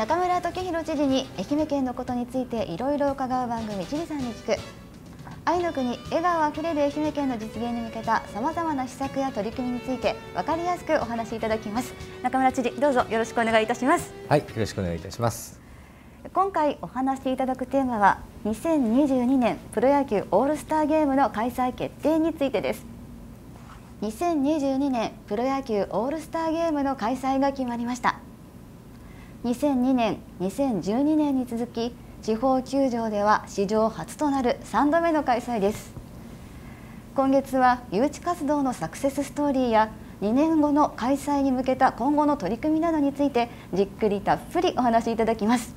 中村時弘知事に愛媛県のことについていろいろ伺う番組知事さんに聞く愛の国笑顔あふれる愛媛県の実現に向けたさまざまな施策や取り組みについてわかりやすくお話しいただきます中村知事どうぞよろしくお願いいたしますはいよろしくお願いいたします今回お話しいただくテーマは2022年プロ野球オールスターゲームの開催決定についてです2022年プロ野球オールスターゲームの開催が決まりました2002年2012年に続き地方球場では史上初となる3度目の開催です今月は誘致活動のサクセスストーリーや2年後の開催に向けた今後の取り組みなどについてじっくりたっぷりお話しいただきます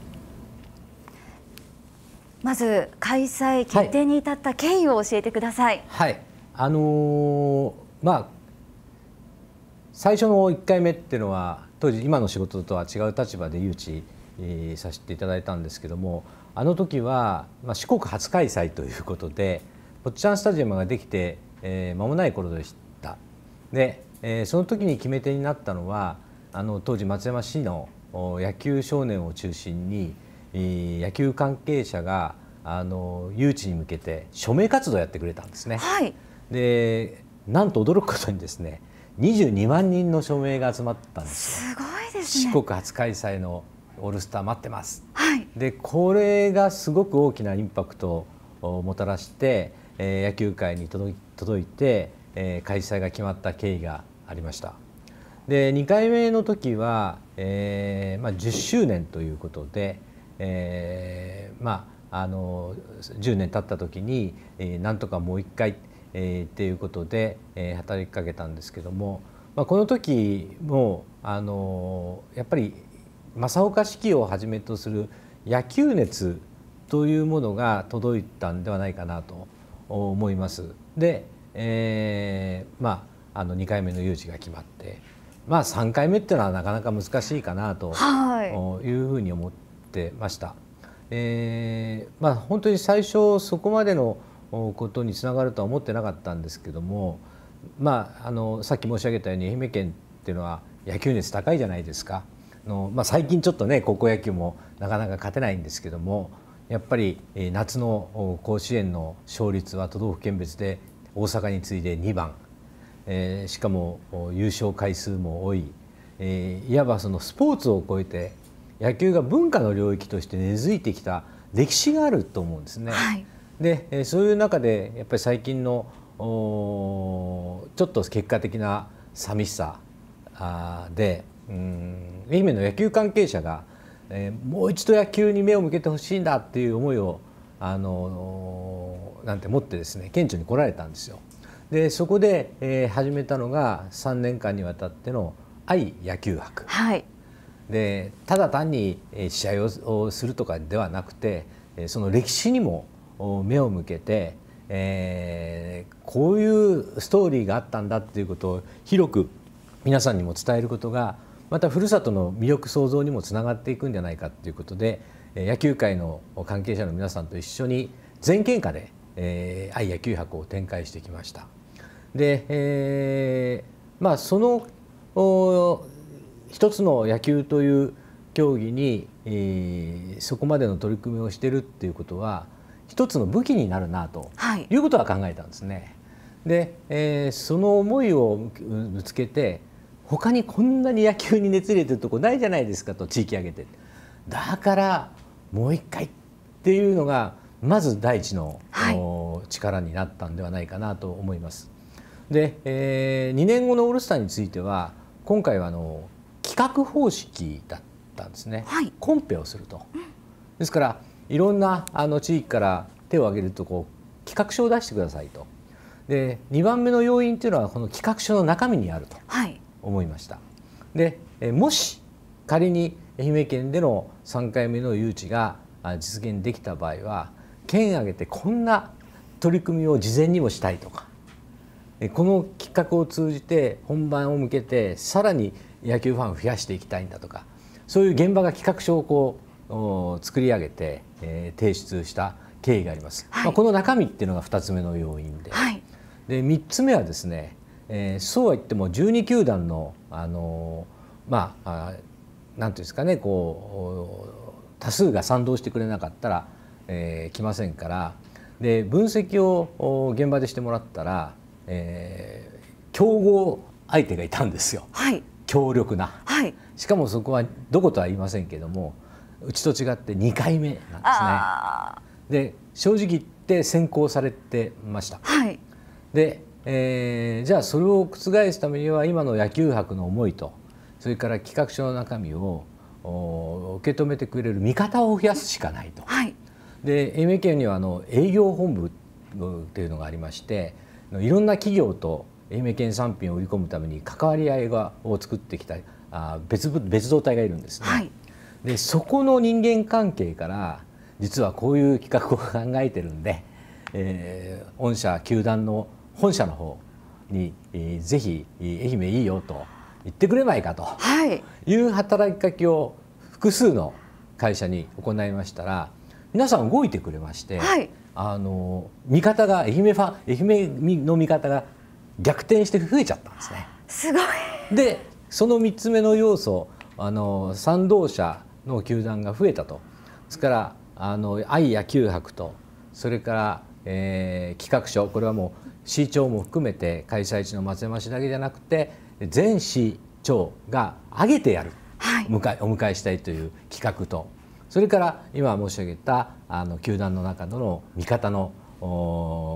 まず開催決定に至った経緯を教えてください。はい、はい、あのー、まあ最初の1回目っていうのは当時今の仕事とは違う立場で誘致、させていただいたんですけどもあの時は、ま四国初開催ということでポッチャンスタジアムができて、え間もない頃でした。で、えその時に決め手になったのはあの当時松山市の野球少年を中心に、野球関係者があの誘致に向けて署名活動をやってくれたんですね。はい、でなんと驚くことにですね22万人の署名が集まったんですすごいです、ね、四国初開催のオールスター待ってます。はい、でこれがすごく大きなインパクトをもたらして、えー、野球界に届いて、えー、開催が決まった経緯がありました。で2回目の時は、えーまあ、10周年ということで、えー、まああの10年経った時に、えー、なんとかもう一回えー、っていうことで、えー、働きかけたんですけども、まあ、この時もあのやっぱり正岡子規をはじめとする野球熱というものが届いたんではないかなと思います。で、えー、まああの2回目の有事が決まって、まあ、3回目っていうのはなかなか難しいかなというふうに思ってました。はい、えー、まあ、本当に最初そこまでのことにつながるとは思ってなかったんですけども、まあ、あのさっき申し上げたように愛媛県っていうのは野球熱高いじゃないですか。のまあ、最近ちょっとね高校野球もなかなか勝てないんですけどもやっぱり夏の甲子園の勝率は都道府県別で大阪に次いで2番、えー、しかも優勝回数も多い、えー、いわばそのスポーツを超えて野球が文化の領域として根付いてきた歴史があると思うんですね。はい、でそういう中でやっぱり最近のちょっと結果的な寂しさでうん愛媛の野球関係者が、えー、もう一度野球に目を向けてほしいんだっていう思いをあのなんて持ってですね顕著に来られたんですよ。でそこで、えー、始めたのが3年間にわたっての愛野球博、はい、でただ単に試合をするとかではなくてその歴史にも目を向けて、えー、こういうストーリーがあったんだっていうことを広く皆さんにも伝えることがまたふるさとの魅力創造にもつながっていくんじゃないかということで野球界の関係者の皆さんと一緒に全県下で、えー、愛野球博を展開してきました。で、えー、まあ、その一つの野球という競技に、えー、そこまでの取り組みをしてるっていうことは一つの武器になるなということは考えたんですね。で、えー、その思いをぶつけて他にこんなに野球に熱入れてるとこないじゃないですかと地域挙げてだからもう一回っていうのがまず第一の、はい、力になったんではないかなと思います。で、えー、2年後のオールスターについては今回はあの企画方式だったんですね、はい、コンペをすると。ですからいろんなあの地域から手を挙げるとこう企画書を出してくださいとで2番目の要因というのはこの企画書の中身にあると思いました。はい、でもし仮に愛媛県での3回目の誘致が実現できた場合は県挙げてこんな取り組みを事前にもしたいとかこの企画を通じて本番を向けてさらに野球ファンを増やしていきたいんだとかそういう現場が企画書をこうを作り上げて、えー、提出した経緯があります、はい、まあ、この中身っていうのが2つ目の要因ではい、で3つ目はですね、えー、そうは言っても12球団の、あのー、まあ何ていうんですかねこう多数が賛同してくれなかったら、えー、来ませんからで分析を現場でしてもらったら、えー、競合相手がいたんですよ、はい、強力な、はい、しかもそこはどことは言いませんけどもうちと違って2回目なんですね。で正直言って先行されてました。はい、で、えー、じゃあそれを覆すためには今の野球博の思いとそれから企画書の中身を受け止めてくれる味方を増やすしかないと。はい、で愛媛県にはあの営業本部っていうのがありましていろんな企業と愛媛県産品を売り込むために関わり合いがを作ってきたあ別別動隊がいるんですね。はいでそこの人間関係から実はこういう企画を考えてるんで、えー、御社球団の本社の方に、えー、ぜひ愛媛いいよと言ってくれないかという働きかけを複数の会社に行いましたら皆さん動いてくれまして、はい、あの味方が愛媛ファン愛媛の味方が逆転して増えちゃったんですね。すごいでその3つ目の要素あの賛同者の球団が増えたとですからあの愛野球博とそれから、えー、企画書これはもう市長も含めて開催地の松山市だけじゃなくて全市長が挙げてやる、はい、迎えお迎えしたいという企画とそれから今申し上げたあの球団の中の味方の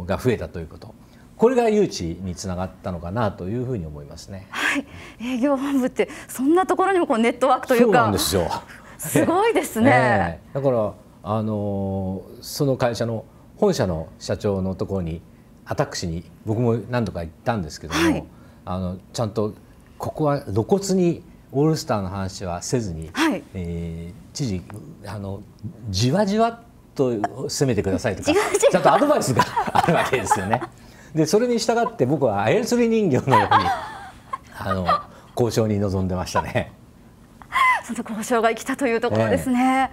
が増えたということこれが誘致につながったのかなというふうに思いますね。はい、営業本部ってそんなところにもこうネットワークというか。そうなんですよ。すごいですね、えー、だからあのー、その会社の本社の社長のところにアタックしに僕も何度か行ったんですけども、はい、あのちゃんとここは露骨にオールスターの話はせずに、はい、えー、知事あのじわじわと攻めてくださいとかちゃんとアドバイスが あるわけですよね。でそれに従って僕は操り人形のようにあの交渉に臨んでましたね。その交渉が生きたというところですね。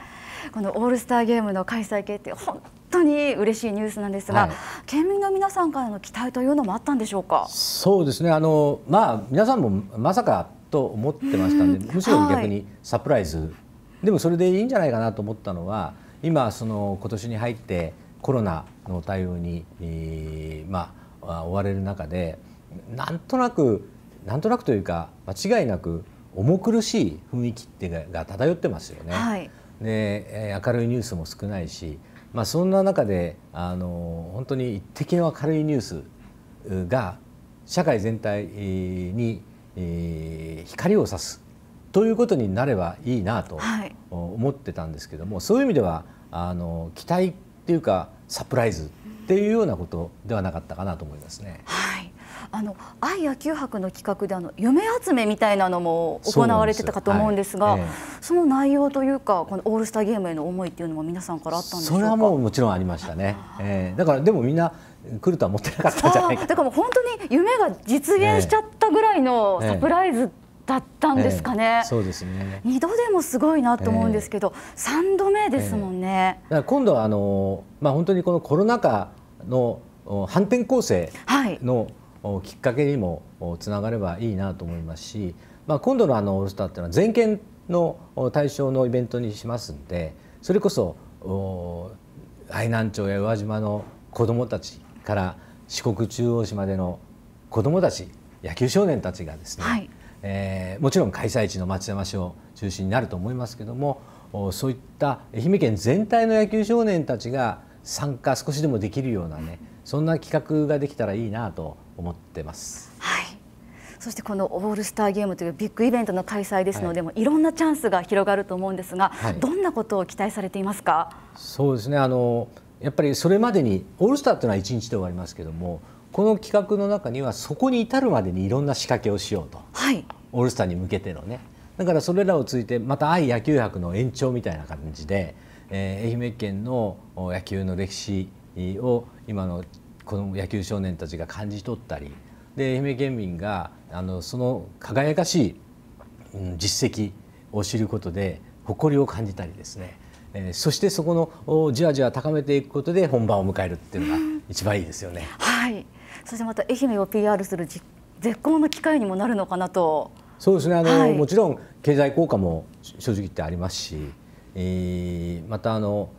このオールスターゲームの開催決定、本当に嬉しいニュースなんですが、はい、県民の皆さんからの期待というのもあったんでしょうか。そうですね。あのまあ皆さんもまさかと思ってましたので、むしろ逆にサプライズ、はい、でもそれでいいんじゃないかなと思ったのは、今その今年に入ってコロナの対応に、えー、まあ追われる中で、なんとなくなんとなくというか間違いなく重苦しい雰囲気ってが漂ってますよね。はい、で明るいニュースも少ないし、まあ、そんな中であの本当に一滴の明るいニュースが社会全体に、光を差すということになればいいなと思ってたんですけども、はい、そういう意味ではあの期待っていうかサプライズっていうようなことではなかったかなと思いますね。はいあの愛野球博の企画であの夢集めみたいなのも行われてたかと思うんですが、そすはいええ、その内容というかこのオールスターゲームへの思いっていうのも皆さんからあったんでしょうか。それはもうもちろんありましたね。えー、だからでもみんな来るとは思ってなかったじゃないか。だからもう本当に夢が実現しちゃったぐらいのサプライズ、だったんですかね、えー、そうですね2度でもすごいなと思うんですけど、えー、3度目ですもんね、えー、今度はあの、まあ、本当にこのコロナ禍の反転攻勢の、はいきっかけにもつながればいいなと思いますし、まあ、今度のあのオールスターっていうのは全県の対象のイベントにしますんでそれこそ愛南町や宇和島の子どもたちから四国中央市までの子どもたち野球少年たちがですね、はい、えー、もちろん開催地の松山市を中心になると思いますけどもそういった愛媛県全体の野球少年たちが参加少しでもできるようなねそんな企画ができたらいいなと思ってます。はいそしてこのオールスターゲームというビッグイベントの開催ですので、はい、いろんなチャンスが広がると思うんですが、はい、どんなことを期待されていますかそうですねあのやっぱりそれまでにオールスターというのは1日で終わりますけどもこの企画の中にはそこに至るまでにいろんな仕掛けをしようと、はい、オールスターに向けてのねだからそれらをついてまた愛野球博の延長みたいな感じでえー、愛媛県の野球の歴史を今のこの野球少年たちが感じ取ったりで愛媛県民があのその輝かしい、うん、実績を知ることで誇りを感じたりですね、えー、そしてそこのじわじわ高めていくことで本番を迎えるっていうのが一番いいですよね。はいそしてまた愛媛を PR する絶好の機会にもなるのかなと。そうですねあの、はい、もちろん経済効果も正直言ってありますしえまたあの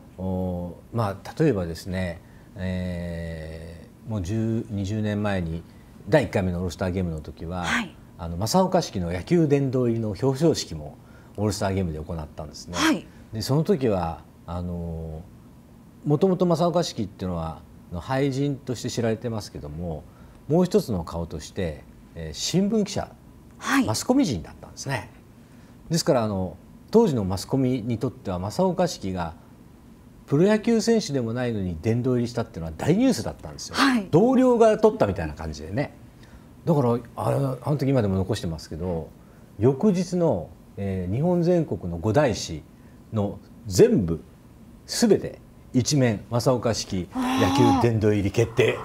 まあ、例えばですね、えー、もう20年前に第1回目のオールスターゲームの時は、はい、あの正岡式の野球殿堂入りの表彰式もオールスターゲームで行ったんですね。はい、でその時はあのもともと正岡式っていうのは俳人として知られてますけどももう一つの顔として、えー、新聞記者、はい、マスコミ人だったんですね。ですからあの当時のマスコミにとっては正岡式がプロ野球選手でもないのに殿堂入りしたっていうのは大ニュースだったんですよ、はい、同僚が取ったみたいな感じでねだからあれあの時今でも残してますけど翌日の、えー、日本全国の五大師の全部すべて一面正岡式野球殿堂入り決定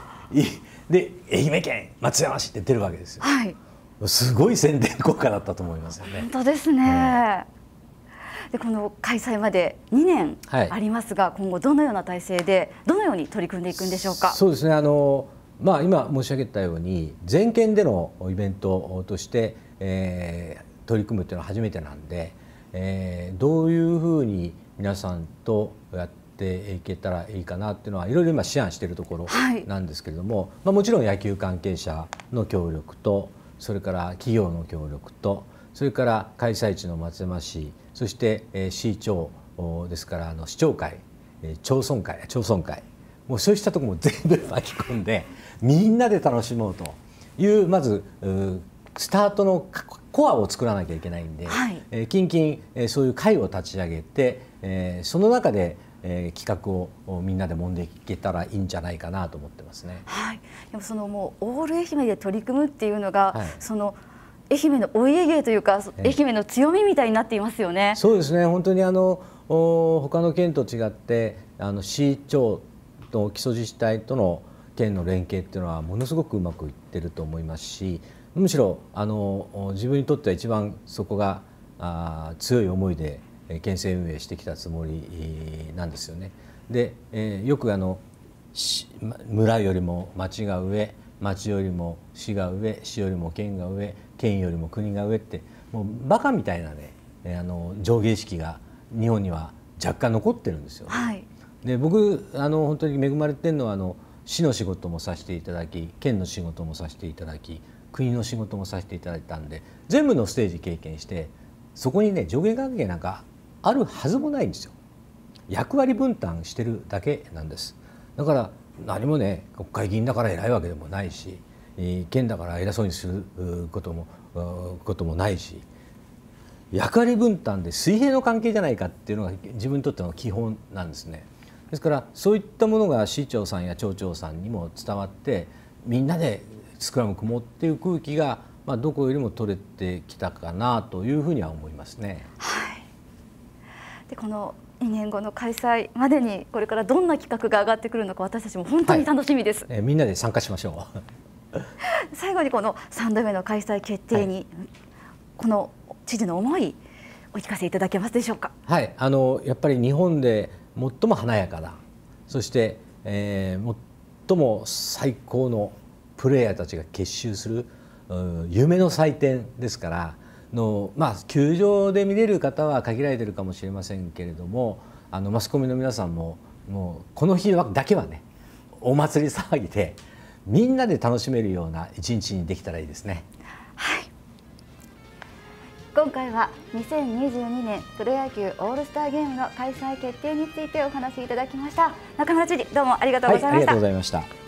で愛媛県松山市って出るわけですよ、はい、すごい宣伝効果だったと思いますよね本当ですね、うんでこの開催まで2年ありますが、はい、今後どのような体制でどのように取り組んでいくんでしょうか。そうですねあのまあ、今申し上げたように全県でのイベントとして、えー、取り組むというのは初めてなんで、えー、どういうふうに皆さんとやっていけたらいいかなっていうのはいろいろ今思案しているところなんですけれども、はい、まあ、もちろん野球関係者の協力とそれから企業の協力とそれから開催地の松山市そして、え市長ですからあの市長会町村会町村会もうそうしたとこも 全部巻き込んでみんなで楽しもうというまずスタートのコアを作らなきゃいけないんで、はい、え近々、えそういう会を立ち上げて、えその中でえ企画をみんなで揉んでいけたらいいんじゃないかなと思ってますね。はい、でもそのもうオール愛媛で取り組むっていうのが、はい、その愛媛のお家芸というか、愛媛の強みみたいになっていますよね。そうですね本当にあの他の県と違ってあの市町と基礎自治体との県の連携っていうのはものすごくうまくいってると思いますしむしろあの自分にとっては一番そこがあ強い思いで県政運営してきたつもりなんですよね。で、えー、よくあの村よりも町が上町よりも市が上市よりも県が上県よりも国が上ってもうバカみたいなねあの上下意識が日本には若干残ってるんですよ。はい、で僕あの本当に恵まれてるのはあの市の仕事もさせていただき県の仕事もさせていただき国の仕事もさせていただいたんで全部のステージ経験してそこにね上下関係なんかあるはずもないんですよ。役割分担してるだけなんです。だから何もね国会議員だから偉いわけでもないし県だから偉そうにすることもこともないし役割分担で水平の関係じゃないかっていうのが自分にとっての基本なんですね。ですからそういったものが市長さんや町長さんにも伝わってみんなでスクラム組もうっていう空気が、まあ、どこよりも取れてきたかなというふうには思いますね。はい、でこの2年後の開催までにこれからどんな企画が上がってくるのか私たちも本当に楽しみです、はい、えみんなで参加しましょう 最後にこの3度目の開催決定に、はい、この知事の思いお聞かせいただけますでしょうかはいあのやっぱり日本で最も華やかなそして、えー、最も最高のプレイヤーたちが結集する夢の祭典ですからの、まあ、球場で見れる方は限られてるかもしれませんけれどもあのマスコミの皆さんももうこの日だけはねお祭り騒ぎでみんなで楽しめるような一日にできたらいいですね。はい今回は2022年プロ野球オールスターゲームの開催決定についてお話しいただきました中村知事どうもありがとうございました、はい、ありがとうございました